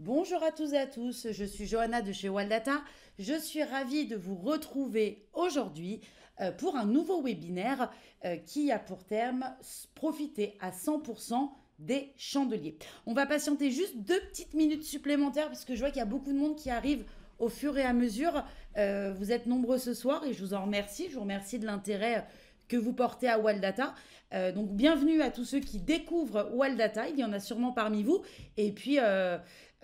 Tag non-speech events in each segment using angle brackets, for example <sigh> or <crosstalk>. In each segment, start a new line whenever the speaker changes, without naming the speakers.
Bonjour à tous et à tous, je suis Johanna de chez Waldata. Je suis ravie de vous retrouver aujourd'hui euh, pour un nouveau webinaire euh, qui a pour terme profiter à 100% des chandeliers. On va patienter juste deux petites minutes supplémentaires puisque je vois qu'il y a beaucoup de monde qui arrive au fur et à mesure. Euh, vous êtes nombreux ce soir et je vous en remercie. Je vous remercie de l'intérêt que vous portez à Waldata. donc bienvenue à tous ceux qui découvrent Waldata, il y en a sûrement parmi vous. Et puis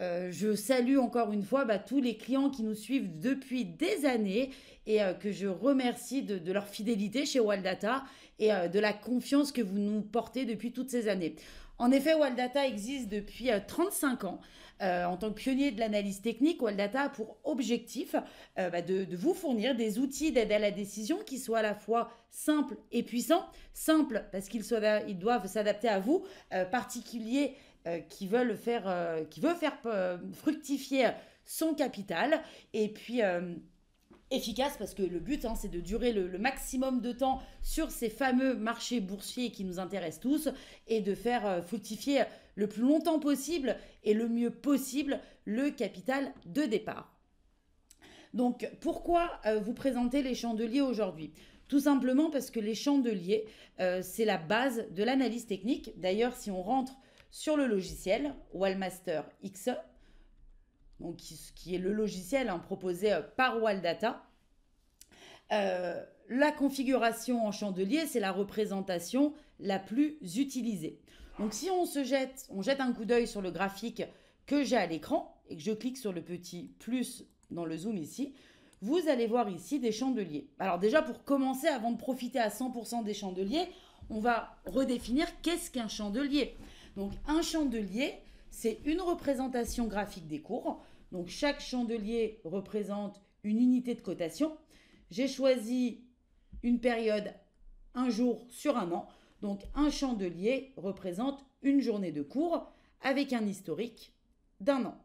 euh, je salue encore une fois bah, tous les clients qui nous suivent depuis des années et euh, que je remercie de, leur fidélité chez Waldata et euh, de la confiance que vous nous portez depuis toutes ces années. En effet, Waldata existe depuis 35 ans. en tant que pionnier de l'analyse technique, Waldata a pour objectif bah, de, vous fournir des outils d'aide à la décision qui soient à la fois simples et puissants. Simples parce qu'ils doivent s'adapter à vous, particulier. particuliers euh, qui, veulent faire, euh, qui veut faire euh, fructifier son capital. Et puis efficace parce que le but, hein, c'est de durer le, maximum de temps sur ces fameux marchés boursiers qui nous intéressent tous et de faire fructifier le plus longtemps possible et le mieux possible le capital de départ. Donc pourquoi vous présenter les chandeliers aujourd'hui tout simplement parce que les chandeliers, c'est la base de l'analyse technique. D'ailleurs, si on rentre sur le logiciel Wallmaster XE, donc qui, est le logiciel hein, proposé euh, par Walldata. Euh, la configuration en chandelier, c'est la représentation la plus utilisée. Donc si on se jette, on jette un coup d'œil sur le graphique que j'ai à l'écran et que je clique sur le petit plus dans le zoom ici, vous allez voir ici des chandeliers. Alors déjà pour commencer, avant de profiter à 100% des chandeliers, on va redéfinir qu'est-ce qu'un chandelier. Donc un chandelier, c'est une représentation graphique des cours. Donc chaque chandelier représente une unité de cotation. J'ai choisi une période, un jour sur un an. Donc un chandelier représente une journée de cours avec un historique d'un an.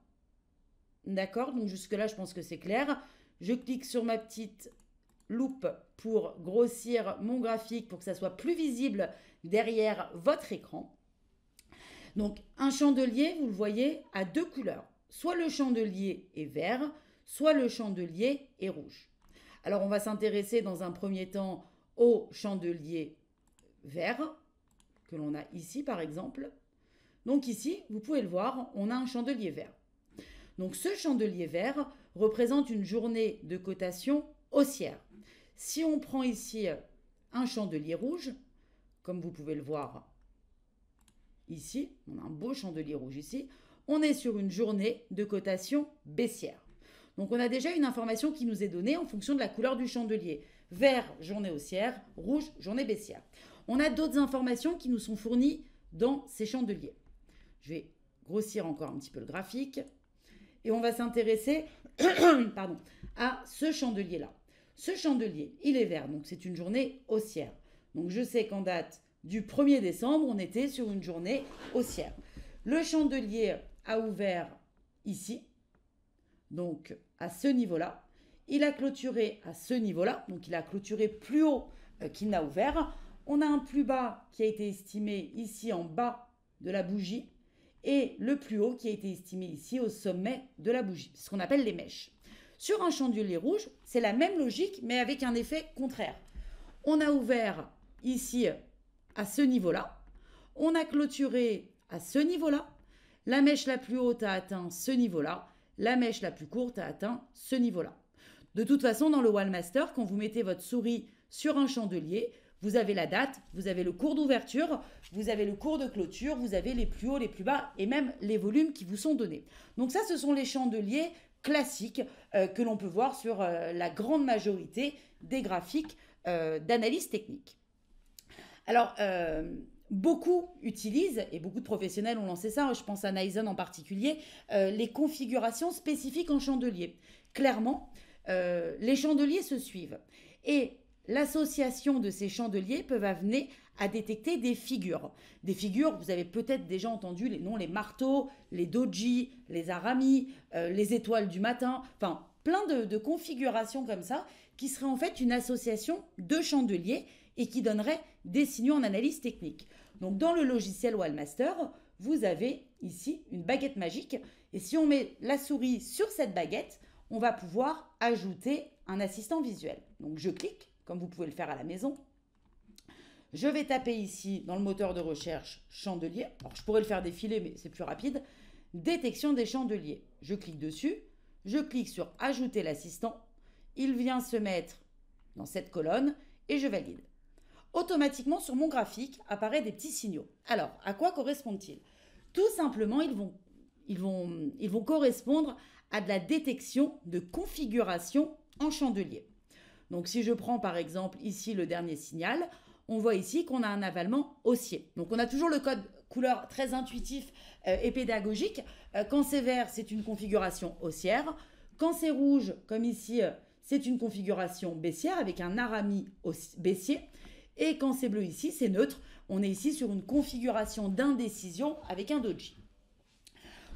D'accord Donc jusque-là, je pense que c'est clair. Je clique sur ma petite loupe pour grossir mon graphique pour que ça soit plus visible derrière votre écran. Donc un chandelier, vous le voyez, a deux couleurs. Soit le chandelier est vert, soit le chandelier est rouge. Alors on va s'intéresser dans un premier temps au chandelier vert que l'on a ici par exemple. Donc ici, vous pouvez le voir, on a un chandelier vert. Donc ce chandelier vert représente une journée de cotation haussière. Si on prend ici un chandelier rouge, comme vous pouvez le voir ici, on a un beau chandelier rouge ici, on est sur une journée de cotation baissière. Donc on a déjà une information qui nous est donnée en fonction de la couleur du chandelier. Vert, journée haussière, rouge, journée baissière. On a d'autres informations qui nous sont fournies dans ces chandeliers. Je vais grossir encore un petit peu le graphique et on va s'intéresser <coughs> à ce chandelier-là. Ce chandelier, il est vert, donc c'est une journée haussière. Donc je sais qu'en date du 1er décembre, on était sur une journée haussière. Le chandelier a ouvert ici, donc à ce niveau-là. Il a clôturé à ce niveau-là, donc il a clôturé plus haut euh, qu'il n'a ouvert. On a un plus bas qui a été estimé ici en bas de la bougie et le plus haut qui a été estimé ici au sommet de la bougie, ce qu'on appelle les mèches. Sur un chandelier rouge, c'est la même logique mais avec un effet contraire. On a ouvert ici à ce niveau-là. On a clôturé à ce niveau-là. La mèche la plus haute a atteint ce niveau-là. La mèche la plus courte a atteint ce niveau-là. De toute façon, dans le Wallmaster, quand vous mettez votre souris sur un chandelier, vous avez la date, vous avez le cours d'ouverture, vous avez le cours de clôture, vous avez les plus hauts, les plus bas et même les volumes qui vous sont donnés. Donc ça, ce sont les chandeliers classiques euh, que l'on peut voir sur euh, la grande majorité des graphiques euh, d'analyse technique. Alors, euh, beaucoup utilisent, et beaucoup de professionnels ont lancé ça, je pense à Nyson en particulier, euh, les configurations spécifiques en chandelier. Clairement, euh, les chandeliers se suivent. Et l'association de ces chandeliers peuvent amener à détecter des figures. Des figures, vous avez peut-être déjà entendu les noms, les marteaux, les doji, les aramis, les étoiles du matin, enfin plein de configurations comme ça, qui seraient en fait une association de chandeliers et qui donnerait des signaux en analyse technique. Donc dans le logiciel Wallmaster, vous avez ici une baguette magique et si on met la souris sur cette baguette, on va pouvoir ajouter un assistant visuel. Donc je clique, comme vous pouvez le faire à la maison. Je vais taper ici dans le moteur de recherche chandelier. Alors je pourrais le faire défiler mais c'est plus rapide. Détection des chandeliers. Je clique dessus, je clique sur ajouter l'assistant. Il vient se mettre dans cette colonne et je valide automatiquement sur mon graphique apparaissent des petits signaux. Alors, à quoi correspondent-ils Tout simplement, ils vont, ils, vont, ils vont correspondre à de la détection de configuration en chandelier. Donc si je prends par exemple ici le dernier signal, on voit ici qu'on a un avalement haussier. Donc on a toujours le code couleur très intuitif euh, et pédagogique. Euh, quand c'est vert, c'est une configuration haussière. Quand c'est rouge, comme ici, euh, c'est une configuration baissière avec un arami baissier. Et quand c'est bleu ici, c'est neutre. On est ici sur une configuration d'indécision avec un doji.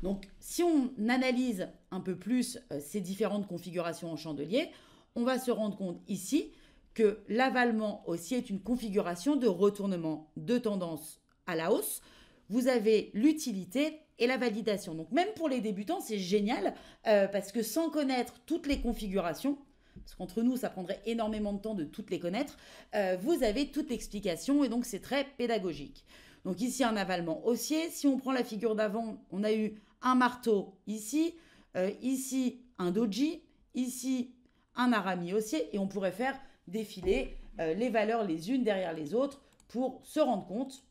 Donc, si on analyse un peu plus euh, ces différentes configurations en chandelier, on va se rendre compte ici que l'avalement aussi est une configuration de retournement de tendance à la hausse. Vous avez l'utilité et la validation. Donc même pour les débutants, c'est génial euh, parce que sans connaître toutes les configurations, parce qu'entre nous, ça prendrait énormément de temps de toutes les connaître, euh, vous avez toute l'explication et donc c'est très pédagogique. Donc ici, un avalement haussier. Si on prend la figure d'avant, on a eu un marteau ici, euh, ici un doji, ici un arami haussier et on pourrait faire défiler euh, les valeurs les unes derrière les autres pour se rendre compte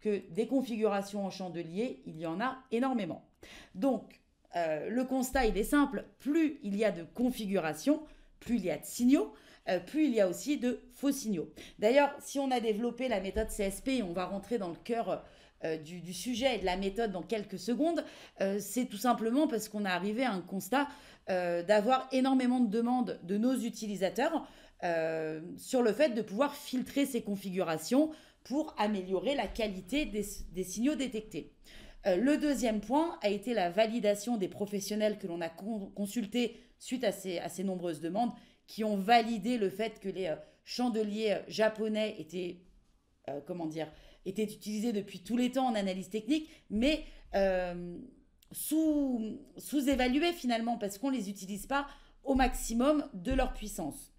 que des configurations en chandelier, il y en a énormément. Donc, le constat, il est simple, plus il y a de configurations, plus il y a de signaux, euh, plus il y a aussi de faux signaux. D'ailleurs, si on a développé la méthode CSP, et on va rentrer dans le cœur euh, du, sujet et de la méthode dans quelques secondes, euh, c'est tout simplement parce qu'on est arrivé à un constat d'avoir énormément de demandes de nos utilisateurs sur le fait de pouvoir filtrer ces configurations pour améliorer la qualité des, signaux détectés. le deuxième point a été la validation des professionnels que l'on a consulté. consultés suite à ces, nombreuses demandes qui ont validé le fait que les euh, chandeliers euh, japonais étaient, euh, comment dire, étaient utilisés depuis tous les temps en analyse technique, mais sous, sous-évalués finalement parce qu'on ne les utilise pas au maximum de leur puissance.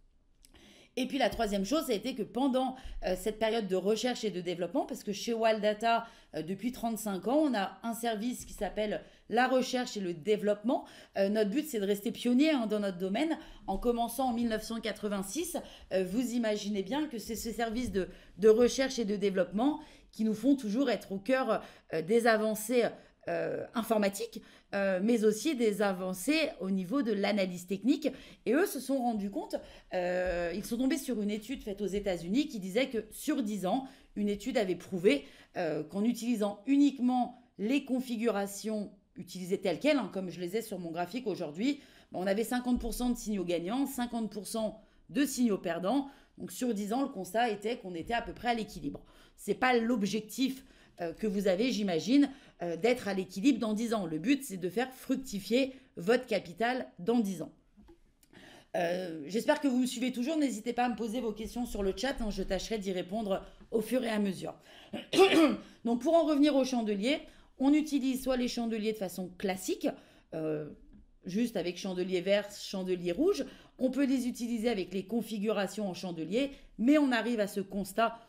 Et puis la troisième chose, ça a été que pendant euh, cette période de recherche et de développement, parce que chez Wildata, euh, depuis 35 ans, on a un service qui s'appelle la recherche et le développement. Euh, notre but, c'est de rester pionnier hein, dans notre domaine. En commençant en 1986, vous imaginez bien que c'est ce service de, de, recherche et de développement qui nous font toujours être au cœur des avancées euh, informatique, euh, mais aussi des avancées au niveau de l'analyse technique. Et eux se sont rendus compte, euh, ils sont tombés sur une étude faite aux États-Unis qui disait que sur 10 ans, une étude avait prouvé qu'en utilisant uniquement les configurations utilisées telles quelles, hein, comme je les ai sur mon graphique aujourd'hui, ben, on avait 50% de signaux gagnants, 50% de signaux perdants. Donc sur 10 ans, le constat était qu'on était à peu près à l'équilibre. Ce n'est pas l'objectif que vous avez, j'imagine. Euh, d'être à l'équilibre dans 10 ans. Le but, c'est de faire fructifier votre capital dans 10 ans. Euh, j'espère que vous me suivez toujours. N'hésitez pas à me poser vos questions sur le chat. Hein, je tâcherai d'y répondre au fur et à mesure. <coughs> Donc, pour en revenir aux chandeliers, on utilise soit les chandeliers de façon classique, euh, juste avec chandelier vert, chandelier rouge. On peut les utiliser avec les configurations en chandelier, mais on arrive à ce constat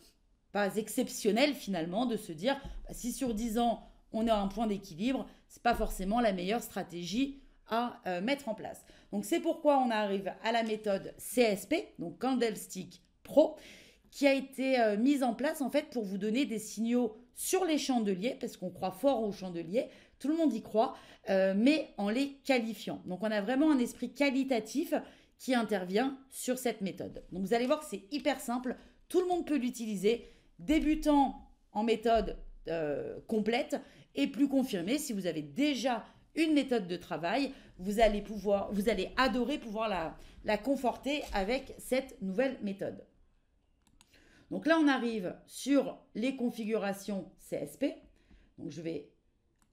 pas exceptionnel finalement de se dire, bah, si sur 10 ans, on est un point d'équilibre. C'est pas forcément la meilleure stratégie à euh, mettre en place. Donc c'est pourquoi on arrive à la méthode CSP, donc Candlestick Pro, qui a été euh, mise en place en fait pour vous donner des signaux sur les chandeliers, parce qu'on croit fort aux chandeliers, tout le monde y croit, euh, mais en les qualifiant. Donc on a vraiment un esprit qualitatif qui intervient sur cette méthode. Donc vous allez voir que c'est hyper simple, tout le monde peut l'utiliser, débutant en méthode complète et plus confirmé. Si vous avez déjà une méthode de travail, vous allez pouvoir, vous allez adorer pouvoir la, la conforter avec cette nouvelle méthode. Donc là, on arrive sur les configurations CSP. Donc je vais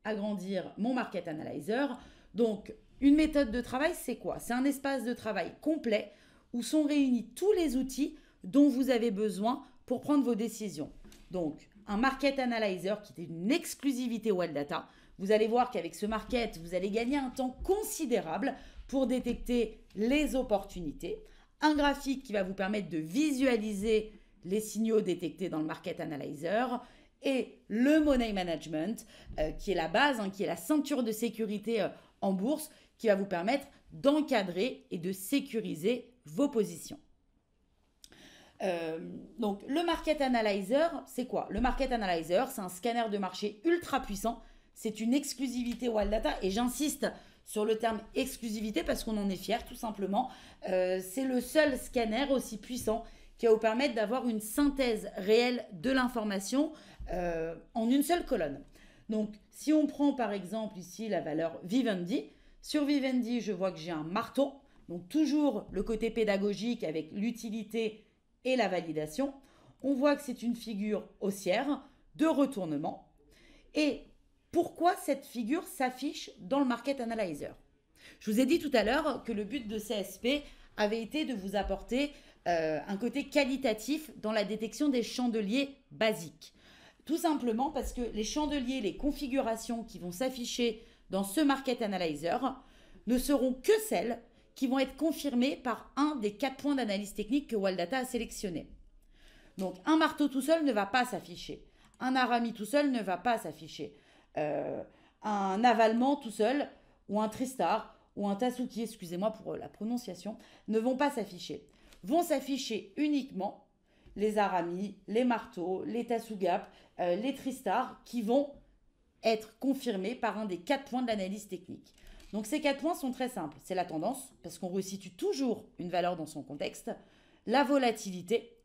agrandir mon Market Analyzer. Donc une méthode de travail, c'est quoi C'est un espace de travail complet où sont réunis tous les outils dont vous avez besoin pour prendre vos décisions. Donc un Market Analyzer qui est une exclusivité Wild Data. Vous allez voir qu'avec ce market, vous allez gagner un temps considérable pour détecter les opportunités. Un graphique qui va vous permettre de visualiser les signaux détectés dans le Market Analyzer et le Money Management, euh, qui est la base, hein, qui est la ceinture de sécurité euh, en bourse, qui va vous permettre d'encadrer et de sécuriser vos positions. Euh, donc le Market Analyzer, c'est quoi Le Market Analyzer, c'est un scanner de marché ultra puissant. C'est une exclusivité Wild Data et j'insiste sur le terme exclusivité parce qu'on en est fier tout simplement. Euh, c'est le seul scanner aussi puissant qui va vous permettre d'avoir une synthèse réelle de l'information euh, en une seule colonne. Donc si on prend par exemple ici la valeur Vivendi, sur Vivendi je vois que j'ai un marteau, donc toujours le côté pédagogique avec l'utilité et la validation, on voit que c'est une figure haussière de retournement. Et pourquoi cette figure s'affiche dans le Market Analyzer Je vous ai dit tout à l'heure que le but de CSP avait été de vous apporter euh, un côté qualitatif dans la détection des chandeliers basiques. Tout simplement parce que les chandeliers, les configurations qui vont s'afficher dans ce Market Analyzer ne seront que celles qui vont être confirmés par un des quatre points d'analyse technique que Waldata a sélectionné. Donc un marteau tout seul ne va pas s'afficher. Un arami tout seul ne va pas s'afficher. Euh, un avalement tout seul ou un tristar ou un tasuki, excusez-moi pour euh, la prononciation, ne vont pas s'afficher. Vont s'afficher uniquement les aramis, les marteaux, les tasugap, euh, les tristars qui vont être confirmés par un des quatre points de l'analyse technique. Donc ces quatre points sont très simples. C'est la tendance, parce qu'on resitue toujours une valeur dans son contexte, la volatilité,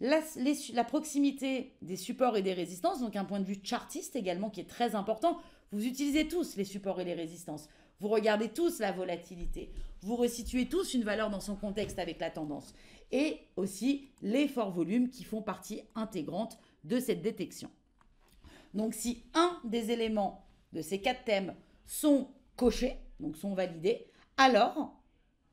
la, proximité des supports et des résistances, donc un point de vue chartiste également qui est très important. Vous utilisez tous les supports et les résistances. Vous regardez tous la volatilité. Vous resituez tous une valeur dans son contexte avec la tendance. Et aussi les forts volumes qui font partie intégrante de cette détection. Donc si un des éléments de ces quatre thèmes sont coché donc sont validés, alors,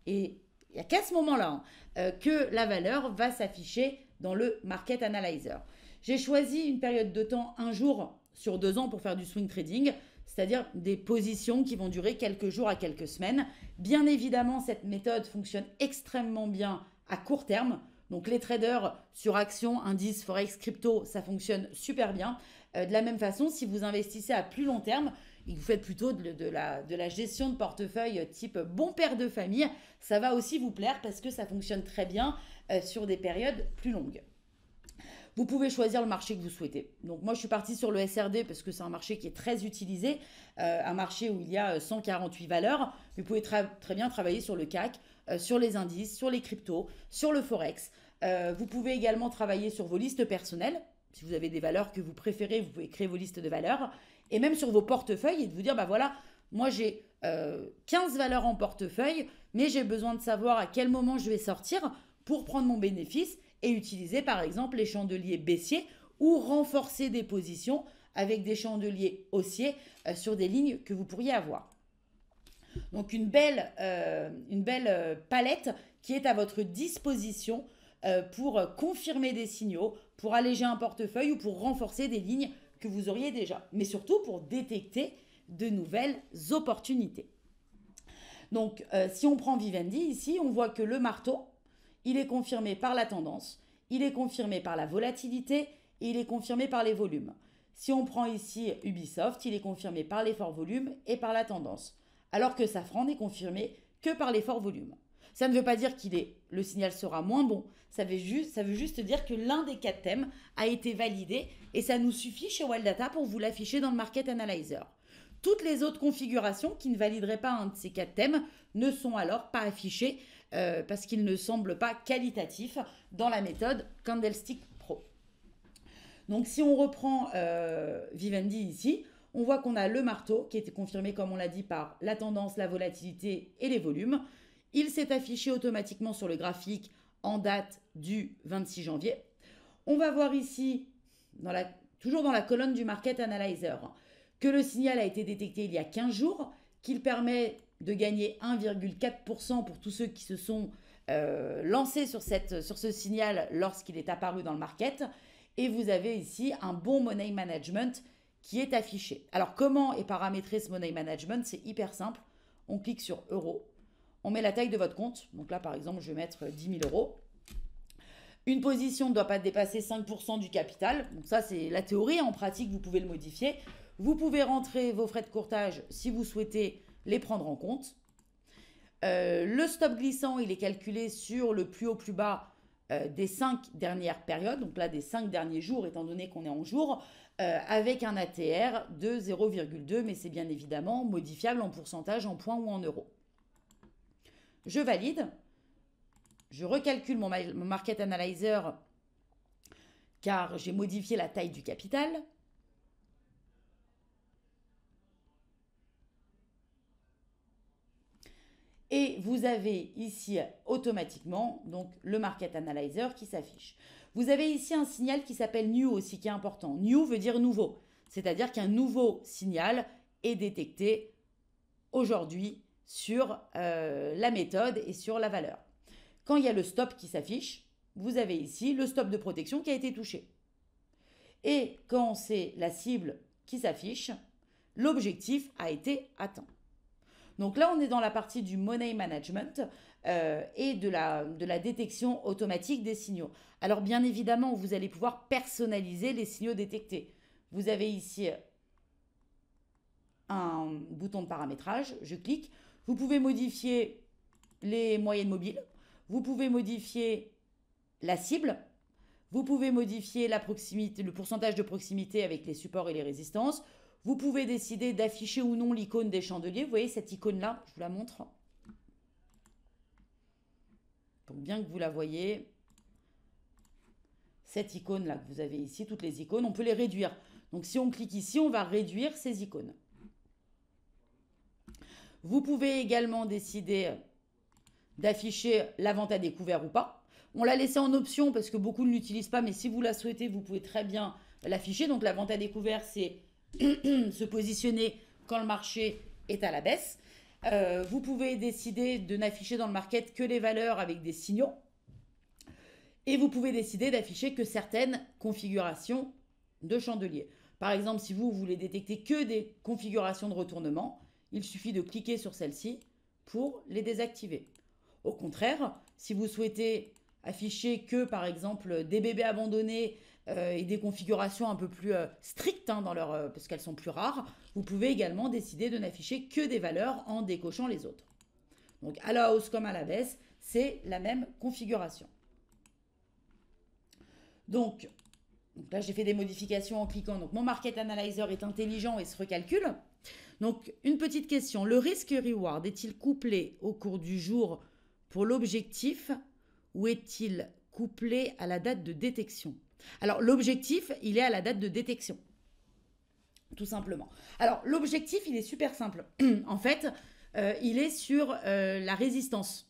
et il n'y a qu'à ce moment-là hein, euh, que la valeur va s'afficher dans le Market Analyzer. J'ai choisi une période de temps, un jour sur deux ans, pour faire du swing trading, c'est-à-dire des positions qui vont durer quelques jours à quelques semaines. Bien évidemment, cette méthode fonctionne extrêmement bien à court terme. Donc les traders sur actions, indices, forex, crypto, ça fonctionne super bien. Euh, de la même façon, si vous investissez à plus long terme, vous faites plutôt de, de, la, gestion de portefeuille euh, type bon père de famille, ça va aussi vous plaire parce que ça fonctionne très bien euh, sur des périodes plus longues. Vous pouvez choisir le marché que vous souhaitez. Donc moi, je suis partie sur le SRD parce que c'est un marché qui est très utilisé, euh, un marché où il y a 148 valeurs. Vous pouvez très bien travailler sur le CAC, sur les indices, sur les cryptos, sur le Forex. vous pouvez également travailler sur vos listes personnelles. Si vous avez des valeurs que vous préférez, vous pouvez créer vos listes de valeurs et même sur vos portefeuilles et de vous dire, bah voilà, moi j'ai 15 euh, valeurs en portefeuille, mais j'ai besoin de savoir à quel moment je vais sortir pour prendre mon bénéfice et utiliser par exemple les chandeliers baissiers ou renforcer des positions avec des chandeliers haussiers euh, sur des lignes que vous pourriez avoir. Donc une belle, euh, palette qui est à votre disposition pour confirmer des signaux, pour alléger un portefeuille ou pour renforcer des lignes que vous auriez déjà, mais surtout pour détecter de nouvelles opportunités. Donc, euh, si on prend Vivendi ici, on voit que le marteau, il est confirmé par la tendance, il est confirmé par la volatilité et il est confirmé par les volumes. Si on prend ici Ubisoft, il est confirmé par l'effort volume et par la tendance, alors que Safran n'est confirmé que par l'effort volume. Ça ne veut pas dire qu'il est le signal sera moins bon. Ça veut juste, ça veut juste dire que l'un des quatre thèmes a été validé et ça nous suffit chez Wildata pour vous l'afficher dans le Market Analyzer. Toutes les autres configurations qui ne valideraient pas un de ces quatre thèmes ne sont alors pas affichées euh, parce qu'ils ne semblent pas qualitatifs dans la méthode Candlestick Pro. Donc si on reprend euh, Vivendi ici, on voit qu'on a le marteau qui était confirmé comme on l'a dit par la tendance, la volatilité et les volumes. Il s'est affiché automatiquement sur le graphique en date du 26 janvier. On va voir ici, toujours dans la colonne du Market Analyzer, que le signal a été détecté il y a 15 jours, qu'il permet de gagner 1,4% pour tous ceux qui se sont euh, lancés sur, sur ce signal lorsqu'il est apparu dans le market. Et vous avez ici un bon money management qui est affiché. Alors comment est paramétré ce money management C'est hyper simple. On clique sur Euro » on met la taille de votre compte. Donc là, par exemple, je vais mettre 10 000 euros. Une position ne doit pas dépasser 5% du capital. Donc ça, c'est la théorie. En pratique, vous pouvez le modifier. Vous pouvez rentrer vos frais de courtage si vous souhaitez les prendre en compte. Euh, le stop glissant, il est calculé sur le plus haut, plus bas euh, des cinq dernières périodes, donc là des cinq derniers jours, étant donné qu'on est en jour, euh, avec un ATR de 0,2, mais c'est bien évidemment modifiable en pourcentage, en points ou en euros je valide, je recalcule mon market analyzer car j'ai modifié la taille du capital. Et vous avez ici automatiquement donc le market analyzer qui s'affiche. Vous avez ici un signal qui s'appelle new aussi qui est important. New veut dire nouveau, c'est-à-dire qu'un nouveau signal est détecté aujourd'hui sur euh, la méthode et sur la valeur. Quand il y a le stop qui s'affiche, vous avez ici le stop de protection qui a été touché. Et quand c'est la cible qui s'affiche, l'objectif a été atteint. Donc là, on est dans la partie du money management euh, et de la, de la détection automatique des signaux. Alors bien évidemment, vous allez pouvoir personnaliser les signaux détectés. Vous avez ici un bouton de paramétrage, je clique, vous pouvez modifier les moyennes mobiles. Vous pouvez modifier la cible. Vous pouvez modifier la proximité, le pourcentage de proximité avec les supports et les résistances. Vous pouvez décider d'afficher ou non l'icône des chandeliers. Vous voyez cette icône-là, je vous la montre. Donc bien que vous la voyez, cette icône-là que vous avez ici, toutes les icônes, on peut les réduire. Donc si on clique ici, on va réduire ces icônes. Vous pouvez également décider d'afficher la vente à découvert ou pas. On l'a laissé en option parce que beaucoup ne l'utilisent pas, mais si vous la souhaitez, vous pouvez très bien l'afficher. Donc la vente à découvert, c'est <clears throat> se positionner quand le marché est à la baisse. Euh, vous pouvez décider de n'afficher dans le market que les valeurs avec des signaux. Et vous pouvez décider d'afficher que certaines configurations de chandeliers. Par exemple, si vous voulez détecter que des configurations de retournement, il suffit de cliquer sur celle-ci pour les désactiver. Au contraire, si vous souhaitez afficher que, par exemple, des bébés abandonnés euh, et des configurations un peu plus euh, strictes, hein, dans leur, euh, parce qu'elles sont plus rares, vous pouvez également décider de n'afficher que des valeurs en décochant les autres. Donc à la hausse comme à la baisse, c'est la même configuration. Donc, donc là, j'ai fait des modifications en cliquant. Donc mon Market Analyzer est intelligent et se recalcule. Donc, une petite question. Le risque-reward est-il couplé au cours du jour pour l'objectif ou est-il couplé à la date de détection Alors, l'objectif, il est à la date de détection. Tout simplement. Alors, l'objectif, il est super simple. <clears throat> en fait, euh, il est sur euh, la résistance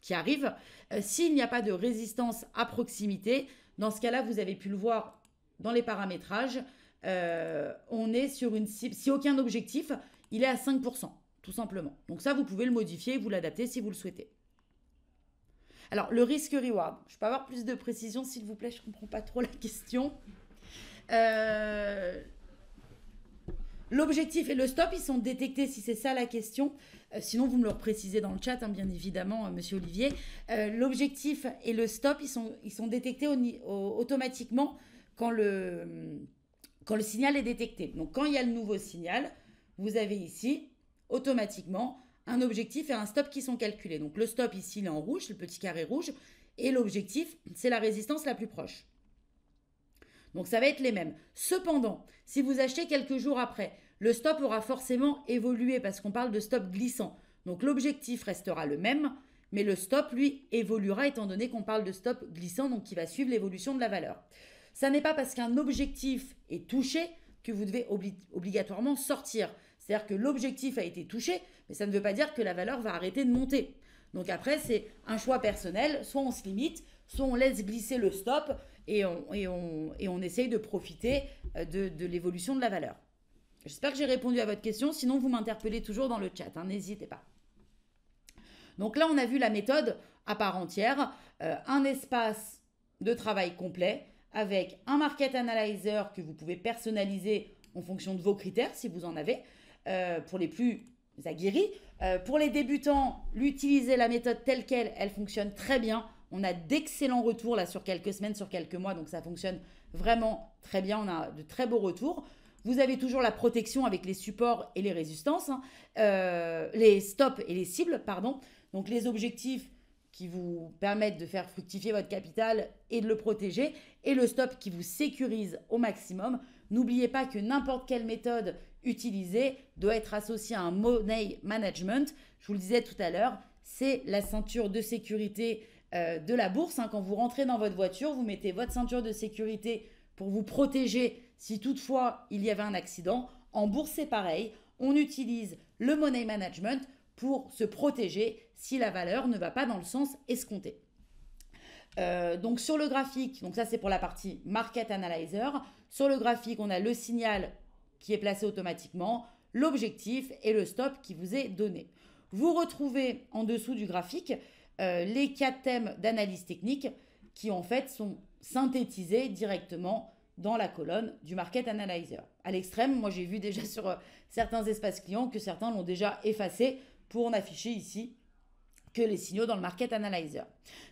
qui arrive. Euh, s'il n'y a pas de résistance à proximité, dans ce cas-là, vous avez pu le voir dans les paramétrages, euh, on est sur une cible, si aucun objectif, il est à 5%, tout simplement. Donc ça, vous pouvez le modifier, vous l'adapter si vous le souhaitez. Alors, le risque-reward, je peux avoir plus de précision, s'il vous plaît, je ne comprends pas trop la question. Euh, l'objectif et le stop, ils sont détectés si c'est ça la question. Euh, sinon, vous me le précisez dans le chat, hein, bien évidemment, monsieur Olivier. L'objectif et le stop, ils sont, ils sont détectés automatiquement quand le, quand le signal est détecté. Donc quand il y a le nouveau signal, vous avez ici automatiquement un objectif et un stop qui sont calculés. Donc le stop ici, il est en rouge, le petit carré rouge, et l'objectif, c'est la résistance la plus proche. Donc ça va être les mêmes. Cependant, si vous achetez quelques jours après, le stop aura forcément évolué parce qu'on parle de stop glissant. Donc l'objectif restera le même, mais le stop, lui, évoluera étant donné qu'on parle de stop glissant, donc qui va suivre l'évolution de la valeur. Ça n'est pas parce qu'un objectif est touché que vous devez obligatoirement sortir. C'est-à-dire que l'objectif a été touché, mais ça ne veut pas dire que la valeur va arrêter de monter. Donc après, c'est un choix personnel. Soit on se limite, soit on laisse glisser le stop et on, essaye de profiter euh, de, l'évolution de la valeur. J'espère que j'ai répondu à votre question. Sinon, vous m'interpellez toujours dans le chat. Hein. N'hésitez pas. Donc là, on a vu la méthode à part entière. Euh, un espace de travail complet avec un market analyzer que vous pouvez personnaliser en fonction de vos critères, si vous en avez, euh, pour les plus aguerris. Euh, pour les débutants, l'utiliser la méthode telle qu'elle, elle fonctionne très bien. On a d'excellents retours là sur quelques semaines, sur quelques mois, donc ça fonctionne vraiment très bien. On a de très beaux retours. Vous avez toujours la protection avec les supports et les résistances, hein, euh, les stops et les cibles, pardon. Donc les objectifs, qui vous permettent de faire fructifier votre capital et de le protéger, et le stop qui vous sécurise au maximum. N'oubliez pas que n'importe quelle méthode utilisée doit être associée à un money management. Je vous le disais tout à l'heure, c'est la ceinture de sécurité euh, de la bourse. Hein. Quand vous rentrez dans votre voiture, vous mettez votre ceinture de sécurité pour vous protéger si toutefois il y avait un accident. En bourse, c'est pareil. On utilise le money management pour se protéger si la valeur ne va pas dans le sens escompté. Euh, donc sur le graphique, donc ça c'est pour la partie Market Analyzer, sur le graphique on a le signal qui est placé automatiquement, l'objectif et le stop qui vous est donné. Vous retrouvez en dessous du graphique euh, les quatre thèmes d'analyse technique qui en fait sont synthétisés directement dans la colonne du Market Analyzer. À l'extrême, moi j'ai vu déjà <laughs> sur euh, certains espaces clients que certains l'ont déjà effacé pour n'afficher ici que les signaux dans le Market Analyzer.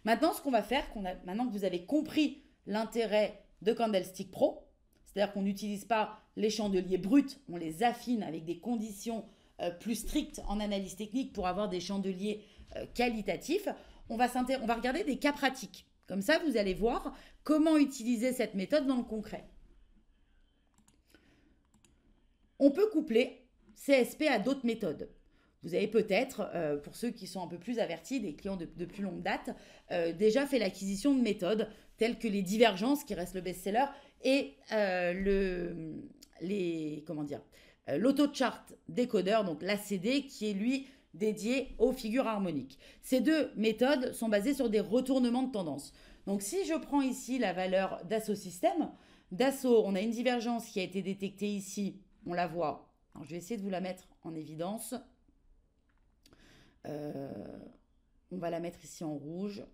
Maintenant, ce qu'on va faire, a, maintenant que vous avez compris l'intérêt de Candlestick Pro, c'est-à-dire qu'on n'utilise pas les chandeliers bruts, on les affine avec des conditions euh, plus strictes en analyse technique pour avoir des chandeliers euh, qualitatifs, on va, on va regarder des cas pratiques. Comme ça, vous allez voir comment utiliser cette méthode dans le concret. On peut coupler CSP à d'autres méthodes. Vous avez peut-être, euh, pour ceux qui sont un peu plus avertis, des clients de, plus longue date, euh, déjà fait l'acquisition de méthodes telles que les divergences, qui restent le best-seller, et euh, le, les, comment dire, l'auto-chart décodeur, donc la CD qui est lui dédié aux figures harmoniques. Ces deux méthodes sont basées sur des retournements de tendance. Donc si je prends ici la valeur d'assaut système, d'assaut, on a une divergence qui a été détectée ici, on la voit. je vais essayer de vous la mettre en évidence. Euh, on va la mettre ici en rouge.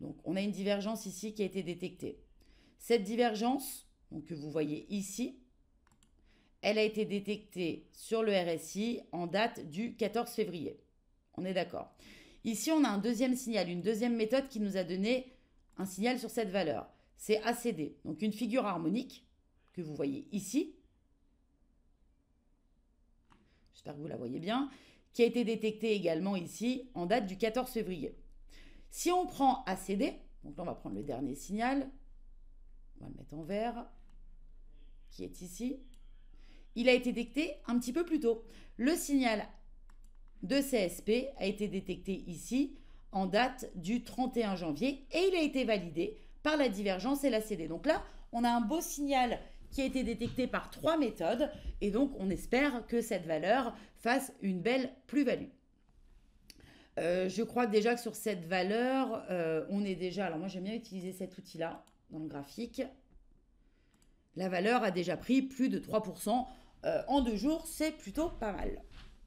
Donc, on a une divergence ici qui a été détectée. Cette divergence, donc, que vous voyez ici, elle a été détectée sur le RSI en date du 14 février. On est d'accord. Ici, on a un deuxième signal, une deuxième méthode qui nous a donné un signal sur cette valeur. C'est ACD, donc une figure harmonique que vous voyez ici. J'espère que vous la voyez bien qui a été détecté également ici en date du 14 février. Si on prend ACD, donc là on va prendre le dernier signal, on va le mettre en vert, qui est ici, il a été détecté un petit peu plus tôt. Le signal de CSP a été détecté ici en date du 31 janvier et il a été validé par la divergence et la CD. Donc là, on a un beau signal qui a été détecté par trois méthodes. Et donc, on espère que cette valeur fasse une belle plus-value. Euh, je crois déjà que sur cette valeur, euh, on est déjà. Alors, moi, j'aime bien utiliser cet outil-là dans le graphique. La valeur a déjà pris plus de 3% euh, en deux jours. C'est plutôt pas mal.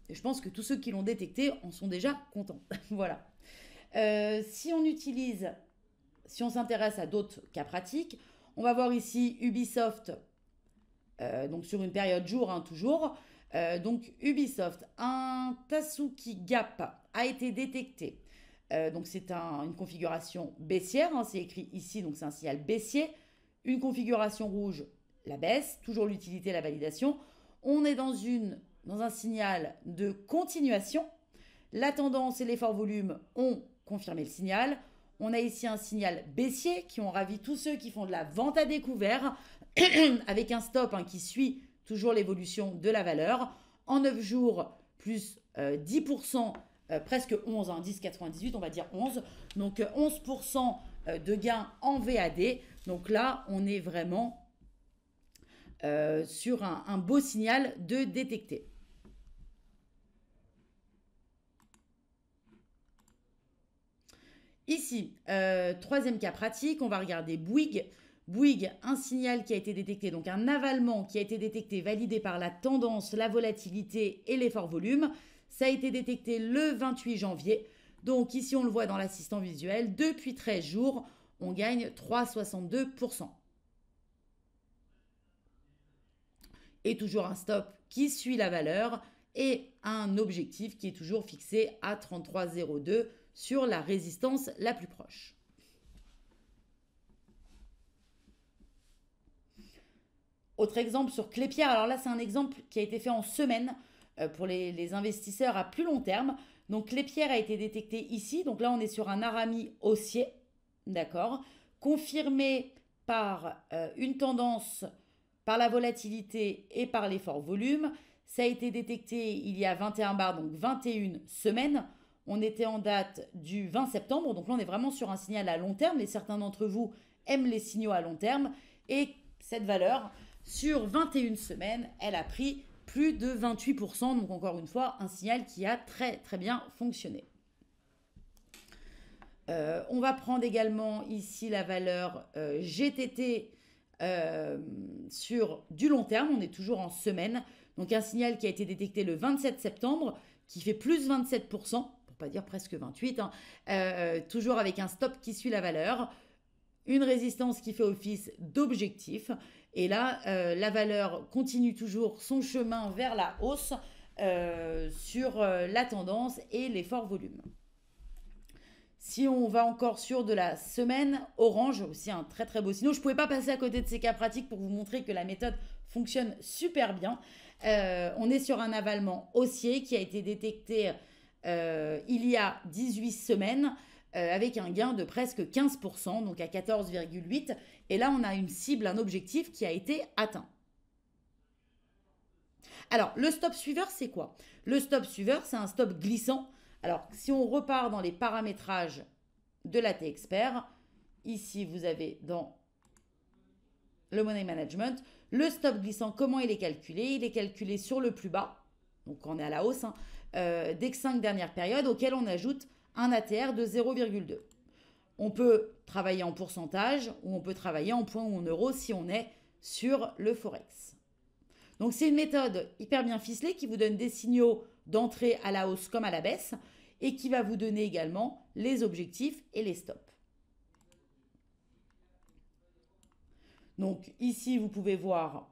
Et je pense que tous ceux qui l'ont détecté en sont déjà contents. <laughs> voilà. si on utilise si on s'intéresse à d'autres cas pratiques, on va voir ici Ubisoft euh, donc sur une période jour, hein, toujours. Euh, donc Ubisoft, un Tasuki Gap a été détecté. Euh, donc c'est une configuration baissière, hein, c'est écrit ici, donc c'est un signal baissier. Une configuration rouge, la baisse, toujours l'utilité, la validation. On est dans, dans un signal de continuation. La tendance et l'effort volume ont confirmé le signal. On a ici un signal baissier qui ont ravi tous ceux qui font de la vente à découvert <coughs> avec un stop hein, qui suit toujours l'évolution de la valeur. En 9 jours, plus 10%, euh, euh, presque 11, 10,98, hein, on va dire 11. Donc 11% euh, de gains en VAD. Donc là, on est vraiment sur un, beau signal de détecter. Ici, troisième cas pratique, on va regarder Bouygues. Bouygues, un signal qui a été détecté, donc un avalement qui a été détecté, validé par la tendance, la volatilité et l'effort volume. Ça a été détecté le 28 janvier. Donc ici, on le voit dans l'assistant visuel, depuis 13 jours, on gagne 3,62%. Et toujours un stop qui suit la valeur et un objectif qui est toujours fixé à 33,02 sur la résistance la plus proche. Autre exemple sur Clépierre, alors là c'est un exemple qui a été fait en semaine euh, pour les, investisseurs à plus long terme. Donc Clépierre a été détecté ici, donc là on est sur un arami haussier, d'accord, confirmé par euh, une tendance, par la volatilité et par l'effort volume. Ça a été détecté il y a 21 bars, donc 21 semaines. On était en date du 20 septembre, donc là on est vraiment sur un signal à long terme, et certains d'entre vous aiment les signaux à long terme, et cette valeur sur 21 semaines, elle a pris plus de 28%, donc encore une fois, un signal qui a très très bien fonctionné. Euh, on va prendre également ici la valeur euh, GTT euh, sur du long terme, on est toujours en semaine, donc un signal qui a été détecté le 27 septembre, qui fait plus 27%, pour pas dire presque 28, hein, toujours avec un stop qui suit la valeur, une résistance qui fait office d'objectif, et là, euh, la valeur continue toujours son chemin vers la hausse euh, sur euh, la tendance et l'effort volume. Si on va encore sur de la semaine, Orange, aussi un très très beau sinon. Je ne pouvais pas passer à côté de ces cas pratiques pour vous montrer que la méthode fonctionne super bien. on est sur un avalement haussier qui a été détecté il y a 18 semaines avec un gain de presque 15%, donc à 14,8%. Et là, on a une cible, un objectif qui a été atteint. Alors, le stop suiveur, c'est quoi Le stop suiveur, c'est un stop glissant. Alors, si on repart dans les paramétrages de la expert ici, vous avez dans le Money Management, le stop glissant, comment il est calculé Il est calculé sur le plus bas, donc on est à la hausse, dès hein, euh, des cinq dernières périodes auxquelles on ajoute un ATR de 0,2. On peut travailler en pourcentage ou on peut travailler en points ou en euros si on est sur le forex. Donc c'est une méthode hyper bien ficelée qui vous donne des signaux d'entrée à la hausse comme à la baisse et qui va vous donner également les objectifs et les stops. Donc ici, vous pouvez voir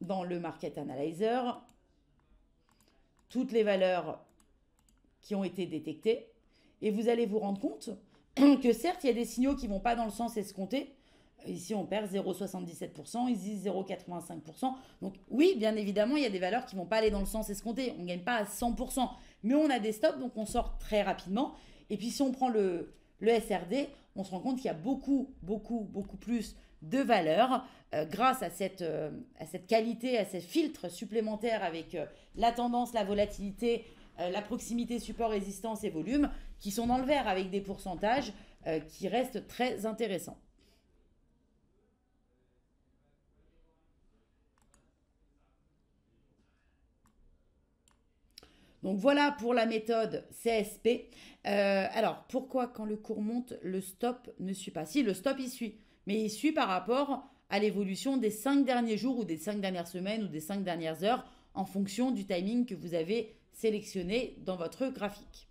dans le Market Analyzer toutes les valeurs qui ont été détectées. Et vous allez vous rendre compte <clears throat> que certes, il y a des signaux qui vont pas dans le sens escompté. Ici, on perd 0,77%, ici 0,85%. Donc oui, bien évidemment, il y a des valeurs qui vont pas aller dans le sens escompté. On ne gagne pas à 100%, mais on a des stops, donc on sort très rapidement. Et puis si on prend le, SRD, on se rend compte qu'il y a beaucoup, beaucoup, beaucoup plus de valeurs euh, grâce à cette, euh, à cette qualité, à ces filtres supplémentaires avec euh, la tendance, la volatilité, euh, la proximité support, résistance et volume, qui sont dans le vert avec des pourcentages euh, qui restent très intéressants. Donc voilà pour la méthode CSP. Euh, alors pourquoi quand le cours monte, le stop ne suit pas Si, le stop il suit, mais il suit par rapport à l'évolution des 5 derniers jours ou des 5 dernières semaines ou des 5 dernières heures en fonction du timing que vous avez sélectionnés dans votre graphique.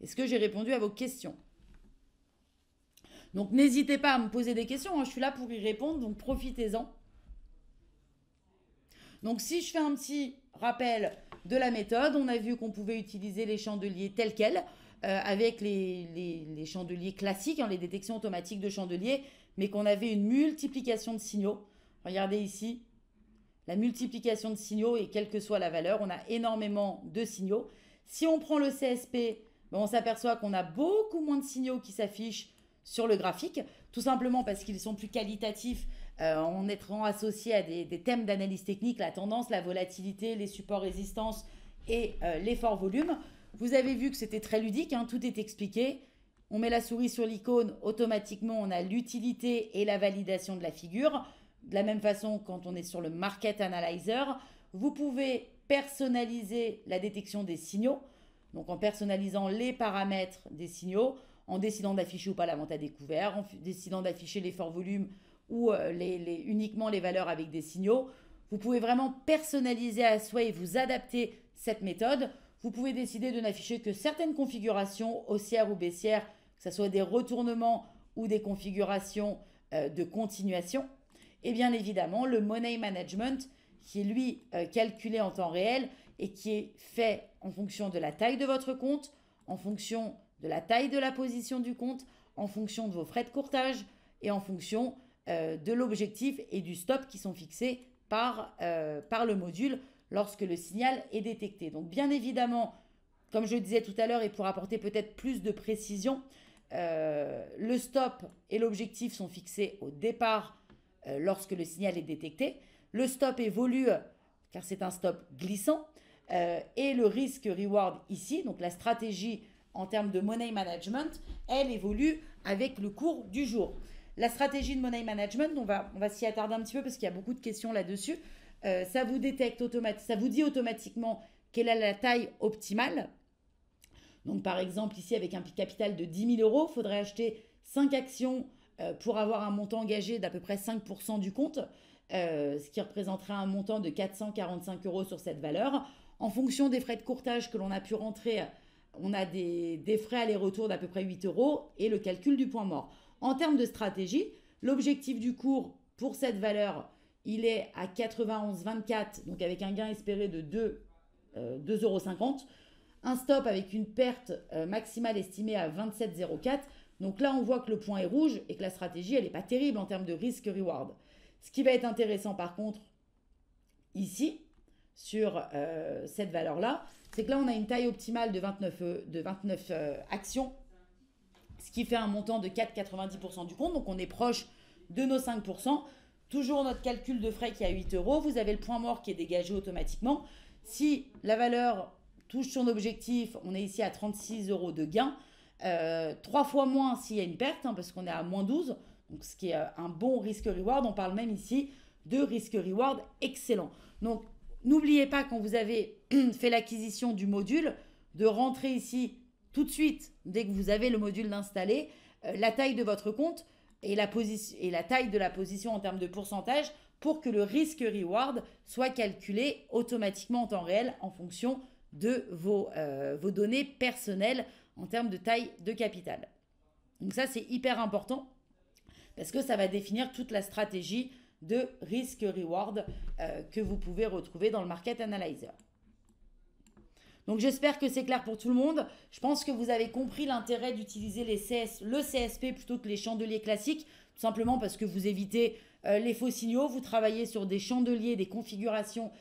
Est-ce que j'ai répondu à vos questions Donc n'hésitez pas à me poser des questions, hein. je suis là pour y répondre, donc profitez-en. Donc si je fais un petit rappel de la méthode, on a vu qu'on pouvait utiliser les chandeliers tels quels, euh, avec les, chandeliers classiques, hein, les détections automatiques de chandeliers, mais qu'on avait une multiplication de signaux. Regardez ici, la multiplication de signaux et quelle que soit la valeur, on a énormément de signaux. Si on prend le CSP, ben, on s'aperçoit qu'on a beaucoup moins de signaux qui s'affichent sur le graphique, tout simplement parce qu'ils sont plus qualitatifs euh, en étant associés à des, thèmes d'analyse technique, la tendance, la volatilité, les supports résistances et euh, l'effort volume. Vous avez vu que c'était très ludique, hein, tout est expliqué. On met la souris sur l'icône, automatiquement on a l'utilité et la validation de la figure. De la même façon, quand on est sur le Market Analyzer, vous pouvez personnaliser la détection des signaux. Donc en personnalisant les paramètres des signaux, en décidant d'afficher ou pas la vente à découvert, en décidant d'afficher les forts volumes ou euh, uniquement les valeurs avec des signaux. Vous pouvez vraiment personnaliser à souhait et vous adapter cette méthode. Vous pouvez décider de n'afficher que certaines configurations haussières ou baissières que ce soit des retournements ou des configurations euh, de continuation. Et bien évidemment, le money management, qui est lui euh, calculé en temps réel et qui est fait en fonction de la taille de votre compte, en fonction de la taille de la position du compte, en fonction de vos frais de courtage et en fonction euh, de l'objectif et du stop qui sont fixés par le module lorsque le signal est détecté. Donc bien évidemment, comme je le disais tout à l'heure, et pour apporter peut-être plus de précision, euh, le stop et l'objectif sont fixés au départ euh, lorsque le signal est détecté. Le stop évolue car c'est un stop glissant. Euh, et le risque-reward ici, donc la stratégie en termes de money management, elle évolue avec le cours du jour. La stratégie de money management, on va, va s'y attarder un petit peu parce qu'il y a beaucoup de questions là-dessus. ça vous détecte ça vous dit automatiquement quelle est la taille optimale donc par exemple, ici, avec un capital de 10 000 euros, il faudrait acheter 5 actions euh, pour avoir un montant engagé d'à peu près 5% du compte, euh, ce qui représenterait un montant de 445 euros sur cette valeur. En fonction des frais de courtage que l'on a pu rentrer, on a des, frais aller-retour d'à peu près 8 euros et le calcul du point mort. En termes de stratégie, l'objectif du cours pour cette valeur, il est à 91,24, donc avec un gain espéré de 2,50 2,50 euh, euros. Un stop avec une perte euh, maximale estimée à 27,04. Donc là, on voit que le point est rouge et que la stratégie, elle n'est pas terrible en termes de risque-reward. Ce qui va être intéressant par contre, ici, sur euh, cette valeur-là, c'est que là, on a une taille optimale de 29, euh, actions, ce qui fait un montant de 4,90% du compte. Donc on est proche de nos 5%. Toujours notre calcul de frais qui est à 8 euros. Vous avez le point mort qui est dégagé automatiquement. Si la valeur touche son objectif, on est ici à 36 euros de gain, euh, trois fois moins s'il y a une perte, hein, parce qu'on est à moins 12, donc ce qui est euh, un bon risque-reward. On parle même ici de risque-reward excellent. Donc n'oubliez pas quand vous avez <clears throat> fait l'acquisition du module de rentrer ici tout de suite, dès que vous avez le module installé, euh, la taille de votre compte et la, position, et la taille de la position en termes de pourcentage pour que le risque-reward soit calculé automatiquement en temps réel en fonction de vos, euh, vos données personnelles en termes de taille de capital. Donc ça, c'est hyper important parce que ça va définir toute la stratégie de risque reward euh, que vous pouvez retrouver dans le Market Analyzer. Donc j'espère que c'est clair pour tout le monde. Je pense que vous avez compris l'intérêt d'utiliser les CS, le CSP plutôt que les chandeliers classiques, tout simplement parce que vous évitez euh, les faux signaux, vous travaillez sur des chandeliers, des configurations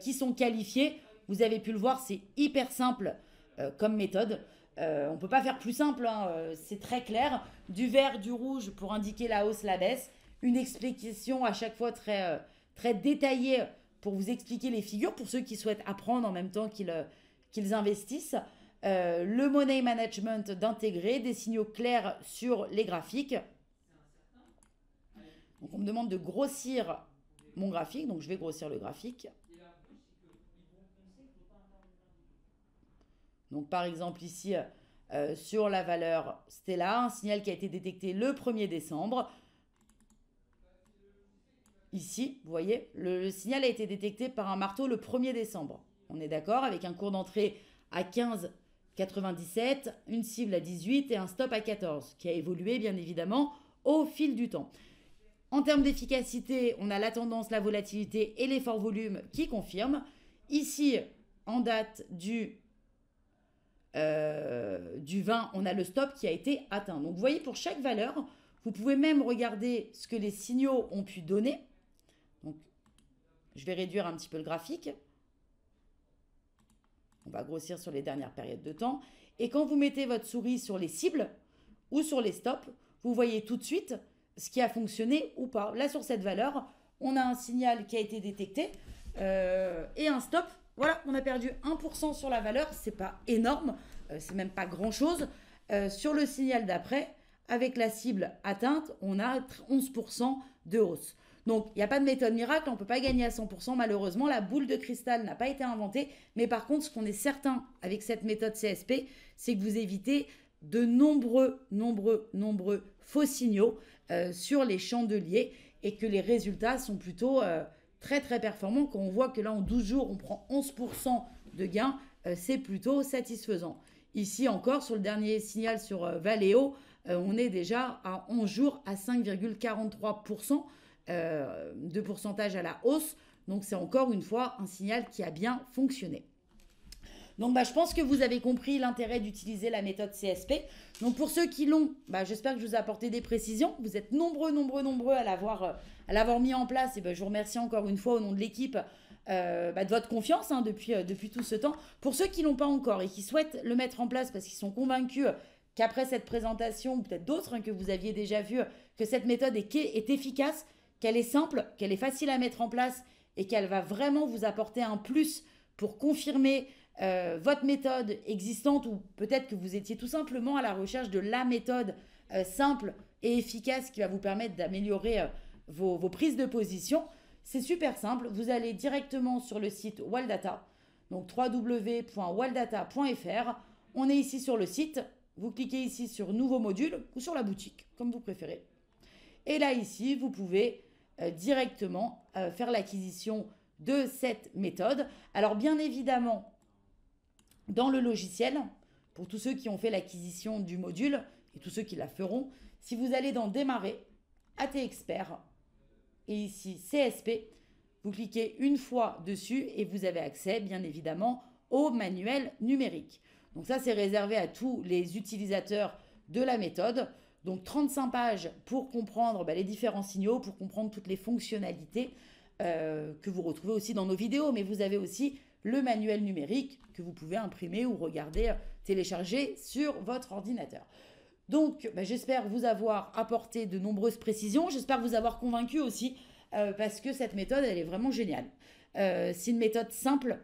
qui sont qualifiées. Vous avez pu le voir, c'est hyper simple euh, comme méthode. Euh, on ne peut pas faire plus simple, hein, euh, c'est très clair. Du vert, du rouge pour indiquer la hausse, la baisse. Une explication à chaque fois très, très détaillée pour vous expliquer les figures, pour ceux qui souhaitent apprendre en même temps qu'ils investissent. le money management d'intégrer, des signaux clairs sur les graphiques. Donc on me demande de grossir mon graphique, donc je vais grossir le graphique. Donc par exemple ici, euh, euh, sur la valeur Stella, un signal qui a été détecté le 1er décembre. Ici, vous voyez, le, signal a été détecté par un marteau le 1er décembre. On est d'accord avec un cours d'entrée à 15,97, une cible à 18 et un stop à 14, qui a évolué bien évidemment au fil du temps. En termes d'efficacité, on a la tendance, la volatilité et l'effort volume qui confirment. Ici, en date du euh, du vin, on a le stop qui a été atteint. Donc vous voyez, pour chaque valeur, vous pouvez même regarder ce que les signaux ont pu donner. Donc je vais réduire un petit peu le graphique. On va grossir sur les dernières périodes de temps. Et quand vous mettez votre souris sur les cibles ou sur les stops, vous voyez tout de suite ce qui a fonctionné ou pas. Là, sur cette valeur, on a un signal qui a été détecté euh, et un stop voilà, on a perdu 1% sur la valeur, c'est pas énorme, euh, c'est même pas grand-chose. Euh, sur le signal d'après, avec la cible atteinte, on a 11% de hausse. Donc, il n'y a pas de méthode miracle, on ne peut pas gagner à 100%. Malheureusement, la boule de cristal n'a pas été inventée. Mais par contre, ce qu'on est certain avec cette méthode CSP, c'est que vous évitez de nombreux, nombreux, nombreux faux signaux euh, sur les chandeliers et que les résultats sont plutôt très très performant. Quand on voit que là en 12 jours on prend 11% de gains, euh, c'est plutôt satisfaisant. Ici encore sur le dernier signal sur euh, Valeo, euh, on est déjà à 11 jours à 5,43% de pourcentage à la hausse. Donc c'est encore une fois un signal qui a bien fonctionné. Donc, bah, je pense que vous avez compris l'intérêt d'utiliser la méthode CSP. Donc, pour ceux qui l'ont, bah, j'espère que je vous ai apporté des précisions. Vous êtes nombreux, nombreux, nombreux à l'avoir, euh, à l'avoir mis en place. Et bah, je vous remercie encore une fois au nom de l'équipe. Euh, bah, de votre confiance hein, depuis, euh, depuis tout ce temps. Pour ceux qui l'ont pas encore et qui souhaitent le mettre en place parce qu'ils sont convaincus qu'après cette présentation, peut-être d'autres hein, que vous aviez déjà vu, que cette méthode est efficace, qu'elle est simple, qu'elle est facile à mettre en place et qu'elle va vraiment vous apporter un plus pour confirmer euh, votre méthode existante ou peut-être que vous étiez tout simplement à la recherche de la méthode euh, simple et efficace qui va vous permettre d'améliorer euh, vos, prises de position. C'est super simple, vous allez directement sur le site Waldata, donc www.waldata.fr. On est ici sur le site, vous cliquez ici sur Nouveau module ou sur la boutique, comme vous préférez. Et là, ici, vous pouvez directement faire l'acquisition de cette méthode. Alors, bien évidemment, dans le logiciel, pour tous ceux qui ont fait l'acquisition du module et tous ceux qui la feront, si vous allez dans Démarrer, AT Expert et ici CSP, vous cliquez une fois dessus et vous avez accès, bien évidemment, au manuel numérique. Donc ça, c'est réservé à tous les utilisateurs de la méthode. Donc 35 pages pour comprendre bah, les différents signaux, pour comprendre toutes les fonctionnalités. Euh, que vous retrouvez aussi dans nos vidéos, mais vous avez aussi le manuel numérique que vous pouvez imprimer ou regarder, télécharger sur votre ordinateur. Donc, bah, j'espère vous avoir apporté de nombreuses précisions, j'espère vous avoir convaincu aussi, euh, parce que cette méthode, elle est vraiment géniale. Euh, c'est une méthode simple,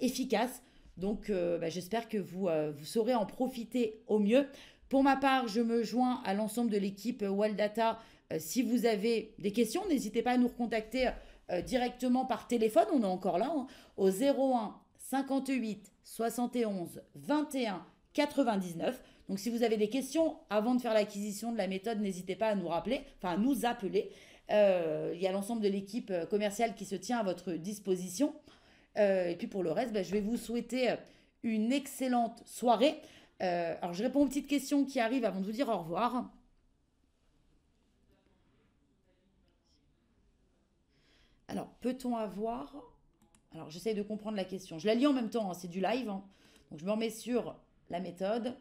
efficace, donc bah, j'espère que vous, saurez en profiter au mieux. Pour ma part, je me joins à l'ensemble de l'équipe Wildata. si vous avez des questions, n'hésitez pas à nous recontacter euh, directement par téléphone, on est encore là, hein. au 01 58 71 21 99. Donc si vous avez des questions avant de faire l'acquisition de la méthode, n'hésitez pas à nous rappeler, enfin à nous appeler. Euh, il y a l'ensemble de l'équipe euh, commerciale qui se tient à votre disposition. et puis pour le reste, bah, je vais vous souhaiter une excellente soirée. alors je réponds aux petites questions qui arrivent avant de vous dire au revoir. Alors, peut-on avoir... Alors, j'essaye de comprendre la question. Je la lis en même temps, hein, c'est du live. Hein. Donc, je me remets sur la méthode.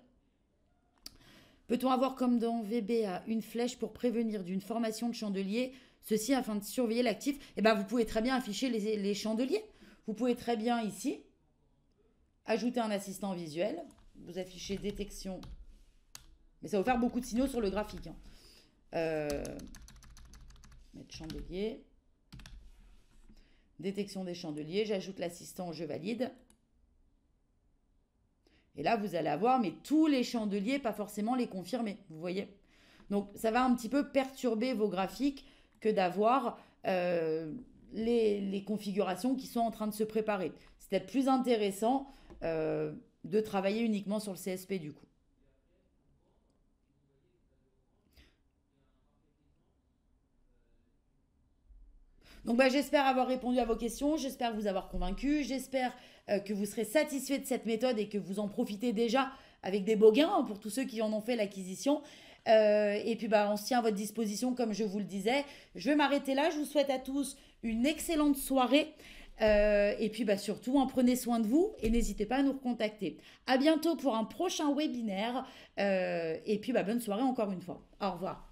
Peut-on avoir comme dans VBA une flèche pour prévenir d'une formation de chandeliers, ceci afin de surveiller l'actif Eh bien, vous pouvez très bien afficher les, chandeliers. Vous pouvez très bien ici ajouter un assistant visuel. Vous affichez détection. Mais ça va vous faire beaucoup de signaux sur le graphique. Hein. Euh, mettre chandelier. Détection des chandeliers, j'ajoute l'assistant, je valide. Et là, vous allez avoir, mais tous les chandeliers, pas forcément les confirmer. vous voyez. Donc, ça va un petit peu perturber vos graphiques que d'avoir euh, les, configurations qui sont en train de se préparer. C'est peut-être plus intéressant euh, de travailler uniquement sur le CSP, du coup. Donc bah, j'espère avoir répondu à vos questions, j'espère vous avoir convaincu, j'espère euh, que vous serez satisfait de cette méthode et que vous en profitez déjà avec des beaux gains hein, pour tous ceux qui en ont fait l'acquisition. Euh, et puis bah, on se tient à votre disposition comme je vous le disais. Je vais m'arrêter là, je vous souhaite à tous une excellente soirée. Euh, et puis bah, surtout, en hein, prenez soin de vous et n'hésitez pas à nous recontacter. À bientôt pour un prochain webinaire. et puis bah, bonne soirée encore une fois. Au revoir.